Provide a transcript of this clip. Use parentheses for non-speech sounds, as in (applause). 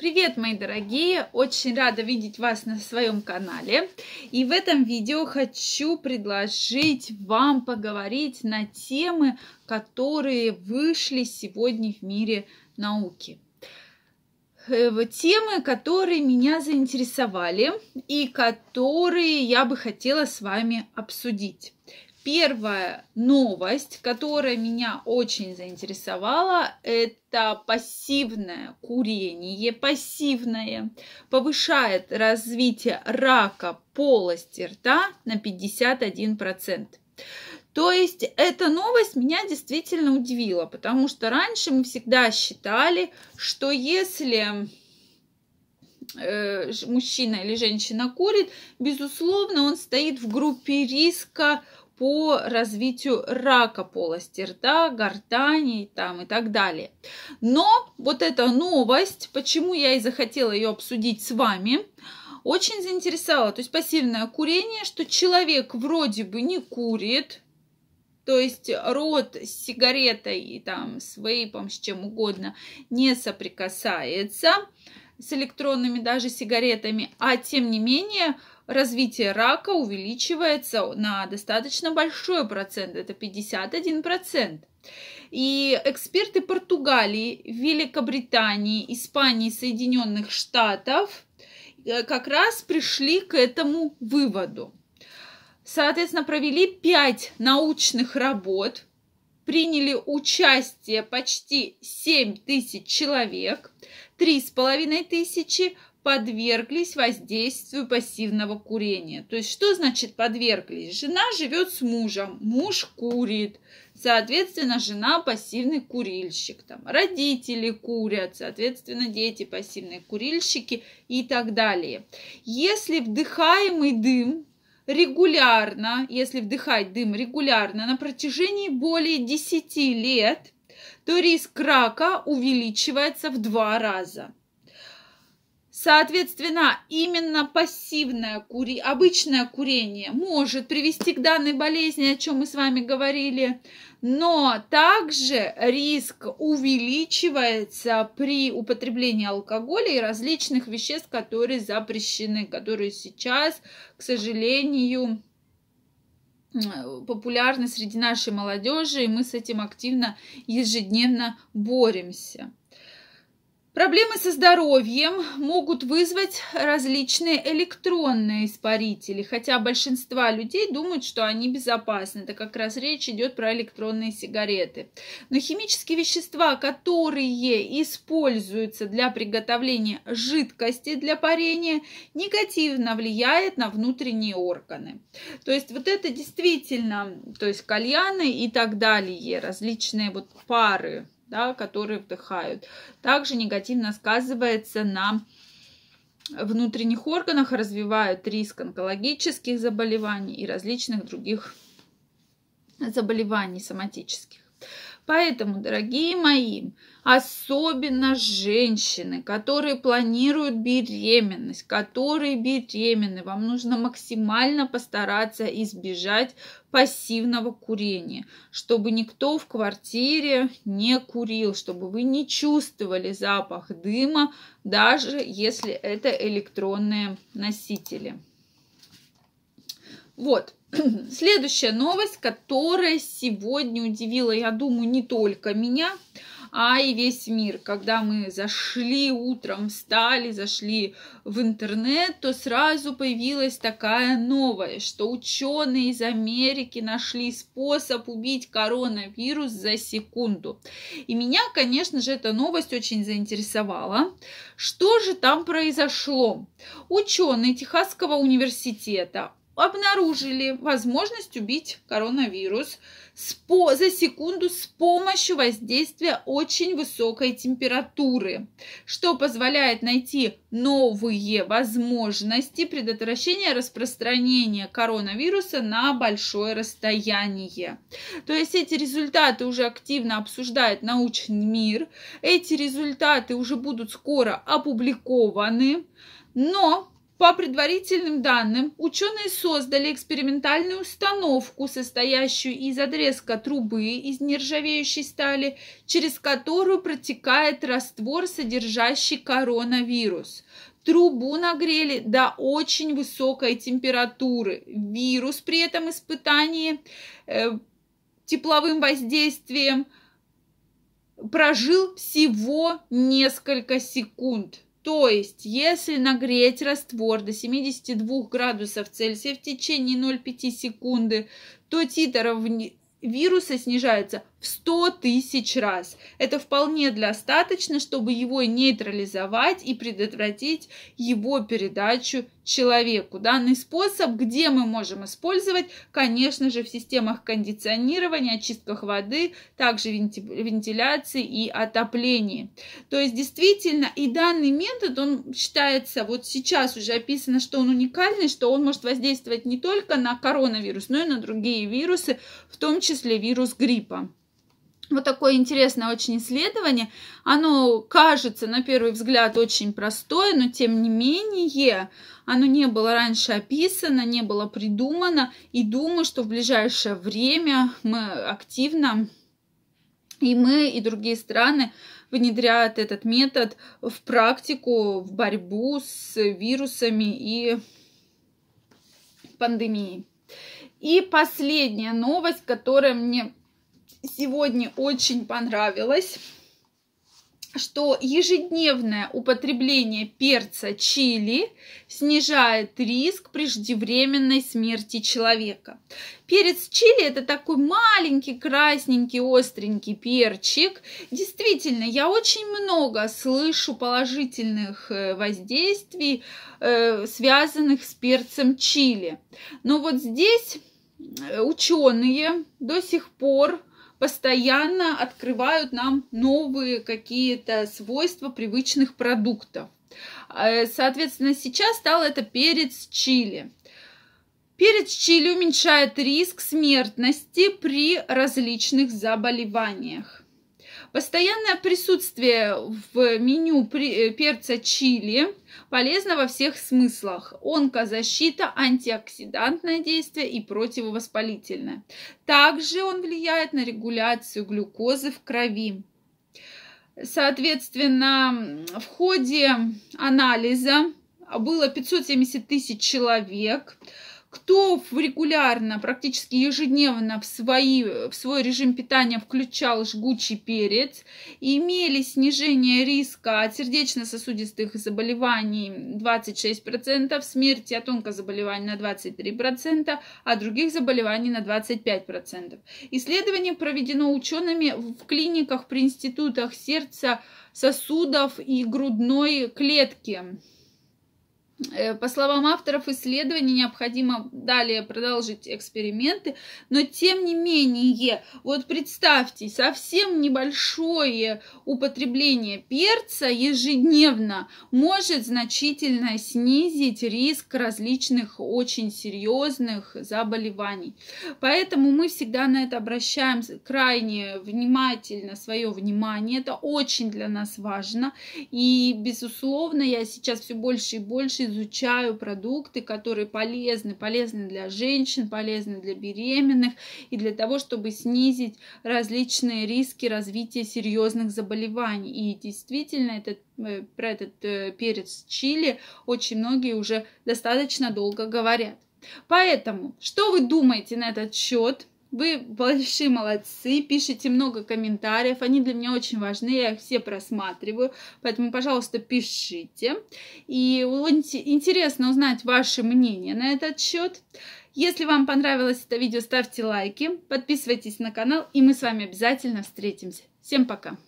Привет, мои дорогие! Очень рада видеть вас на своем канале. И в этом видео хочу предложить вам поговорить на темы, которые вышли сегодня в мире науки. Э, темы, которые меня заинтересовали и которые я бы хотела с вами обсудить. Первая новость, которая меня очень заинтересовала, это пассивное курение. Пассивное повышает развитие рака полости рта на 51%. То есть эта новость меня действительно удивила, потому что раньше мы всегда считали, что если э, мужчина или женщина курит, безусловно, он стоит в группе риска по развитию рака полости рта, гортани там и так далее. Но вот эта новость, почему я и захотела ее обсудить с вами, очень заинтересовала. То есть пассивное курение, что человек вроде бы не курит, то есть рот с сигаретой и там с вейпом, с чем угодно не соприкасается, с электронными даже сигаретами, а тем не менее развитие рака увеличивается на достаточно большой процент, это 51%. И эксперты Португалии, Великобритании, Испании, Соединенных Штатов э, как раз пришли к этому выводу. Соответственно, провели 5 научных работ, приняли участие почти 7 тысяч человек, 3,5 тысячи подверглись воздействию пассивного курения. То есть, что значит подверглись? Жена живет с мужем, муж курит, соответственно, жена пассивный курильщик, там, родители курят, соответственно, дети пассивные курильщики и так далее. Если вдыхаемый дым регулярно, если вдыхать дым регулярно на протяжении более 10 лет, то риск рака увеличивается в два раза – Соответственно, именно пассивное кури... обычное курение может привести к данной болезни, о чем мы с вами говорили, но также риск увеличивается при употреблении алкоголя и различных веществ, которые запрещены, которые сейчас, к сожалению, популярны среди нашей молодежи, и мы с этим активно ежедневно боремся. Проблемы со здоровьем могут вызвать различные электронные испарители, хотя большинство людей думают, что они безопасны, Это как раз речь идет про электронные сигареты. Но химические вещества, которые используются для приготовления жидкости для парения, негативно влияет на внутренние органы. То есть вот это действительно, то есть кальяны и так далее, различные вот пары да, которые вдыхают. Также негативно сказывается на внутренних органах, развивают риск онкологических заболеваний и различных других заболеваний соматических. Поэтому, дорогие мои, особенно женщины, которые планируют беременность, которые беременны, вам нужно максимально постараться избежать пассивного курения, чтобы никто в квартире не курил, чтобы вы не чувствовали запах дыма, даже если это электронные носители. Вот, (clears throat) Следующая новость, которая сегодня удивила, я думаю, не только меня, а и весь мир. Когда мы зашли утром, встали, зашли в интернет, то сразу появилась такая новая, что ученые из Америки нашли способ убить коронавирус за секунду. И меня, конечно же, эта новость очень заинтересовала. Что же там произошло? Ученые Техасского университета обнаружили возможность убить коронавирус за секунду с помощью воздействия очень высокой температуры, что позволяет найти новые возможности предотвращения распространения коронавируса на большое расстояние. То есть эти результаты уже активно обсуждает научный мир, эти результаты уже будут скоро опубликованы, но по предварительным данным, ученые создали экспериментальную установку, состоящую из отрезка трубы из нержавеющей стали, через которую протекает раствор, содержащий коронавирус. Трубу нагрели до очень высокой температуры. Вирус при этом испытании э, тепловым воздействием прожил всего несколько секунд. То есть, если нагреть раствор до 72 градусов Цельсия в течение 0,5 секунды, то титр вируса снижается в 100 тысяч раз. Это вполне достаточно, чтобы его нейтрализовать и предотвратить его передачу человеку. Данный способ, где мы можем использовать, конечно же, в системах кондиционирования, очистках воды, также вентиляции и отоплении. То есть, действительно, и данный метод, он считается, вот сейчас уже описано, что он уникальный, что он может воздействовать не только на коронавирус, но и на другие вирусы, в том числе вирус гриппа. Вот такое интересное очень исследование. Оно кажется на первый взгляд очень простое, но тем не менее оно не было раньше описано, не было придумано. И думаю, что в ближайшее время мы активно и мы, и другие страны внедряют этот метод в практику, в борьбу с вирусами и пандемией. И последняя новость, которая мне сегодня очень понравилось, что ежедневное употребление перца чили снижает риск преждевременной смерти человека. Перец чили это такой маленький, красненький, остренький перчик. Действительно, я очень много слышу положительных э, воздействий, э, связанных с перцем чили. Но вот здесь э, ученые до сих пор постоянно открывают нам новые какие-то свойства привычных продуктов. Э, соответственно, сейчас стал это перец чили. Перец чили уменьшает риск смертности при различных заболеваниях. Постоянное присутствие в меню э, перца чили полезно во всех смыслах. Онкозащита, антиоксидантное действие и противовоспалительное. Также он влияет на регуляцию глюкозы в крови. Соответственно, в ходе анализа было 570 тысяч человек кто регулярно, практически ежедневно в, свои, в свой режим питания включал жгучий перец, имели снижение риска от сердечно-сосудистых заболеваний 26%, смерти от онкозаболеваний на 23%, а других заболеваний на 25%. Исследование проведено учеными в клиниках при институтах сердца, сосудов и грудной клетки. Э, по словам авторов исследований, необходимо далее продолжить эксперименты, но тем не менее, вот представьте, совсем небольшое употребление перца ежедневно может значительно снизить риск различных очень серьезных заболеваний. Поэтому мы всегда на это обращаем крайне внимательно свое внимание, это очень для нас важно, и безусловно, я сейчас все больше и больше изучаю продукты, которые полезны, полезны для женщин, полезны для беременных и для того, чтобы снизить различные риски развития серьезных заболеваний. И действительно, этот, э, про этот э, перец чили очень многие уже достаточно долго говорят. Поэтому, что вы думаете на этот счет? Вы большие молодцы, пишите много комментариев, они для меня очень важны, я их все просматриваю, поэтому, пожалуйста, пишите. И интересно узнать ваше мнение на этот счет. Если вам понравилось это видео, ставьте лайки, подписывайтесь на канал, и мы с вами обязательно встретимся. Всем пока!